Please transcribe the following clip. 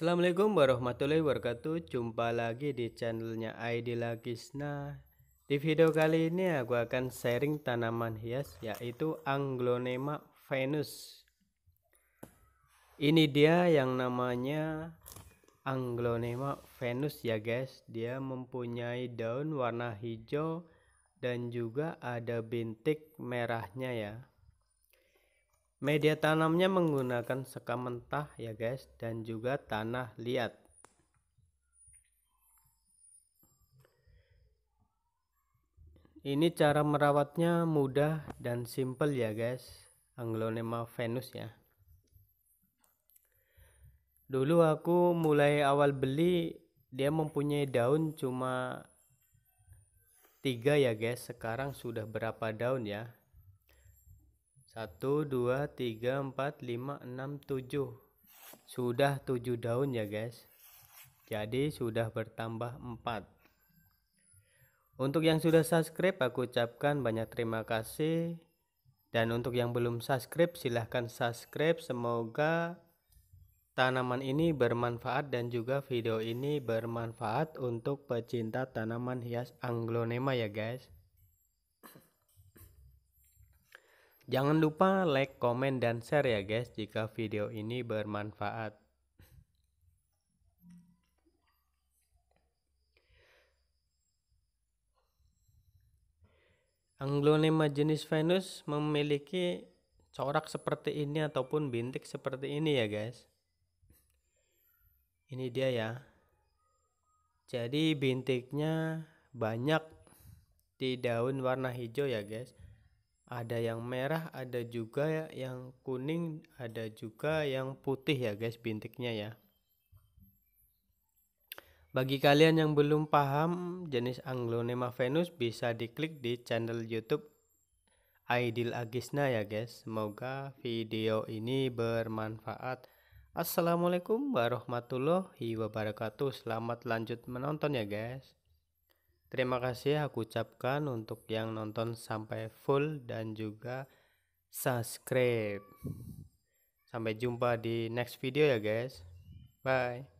Assalamualaikum warahmatullahi wabarakatuh Jumpa lagi di channelnya Aidila Kisna Di video kali ini aku akan sharing tanaman hias Yaitu Anglonema Venus Ini dia yang namanya Anglonema Venus ya guys Dia mempunyai daun warna hijau Dan juga ada bintik merahnya ya Media tanamnya menggunakan sekam mentah ya guys dan juga tanah liat. Ini cara merawatnya mudah dan simple ya guys. Anglonema Venus ya. Dulu aku mulai awal beli dia mempunyai daun cuma tiga ya guys. Sekarang sudah berapa daun ya? Satu, dua, tiga, empat, lima, enam, tujuh. Sudah tujuh daun ya guys. Jadi sudah bertambah empat. Untuk yang sudah subscribe aku ucapkan banyak terima kasih. Dan untuk yang belum subscribe silahkan subscribe. Semoga tanaman ini bermanfaat dan juga video ini bermanfaat untuk pecinta tanaman hias anglonema ya guys. Jangan lupa like, komen, dan share ya guys jika video ini bermanfaat. Anglonema jenis Venus memiliki corak seperti ini ataupun bintik seperti ini ya guys. Ini dia ya. Jadi bintiknya banyak di daun warna hijau ya guys ada yang merah, ada juga yang kuning, ada juga yang putih ya guys bintiknya ya. Bagi kalian yang belum paham jenis Anglonema venus bisa diklik di channel YouTube Aidil Agisna ya guys. Semoga video ini bermanfaat. Assalamualaikum warahmatullahi wabarakatuh. Selamat lanjut menonton ya guys. Terima kasih ya aku ucapkan untuk yang nonton sampai full dan juga subscribe. Sampai jumpa di next video ya guys. Bye.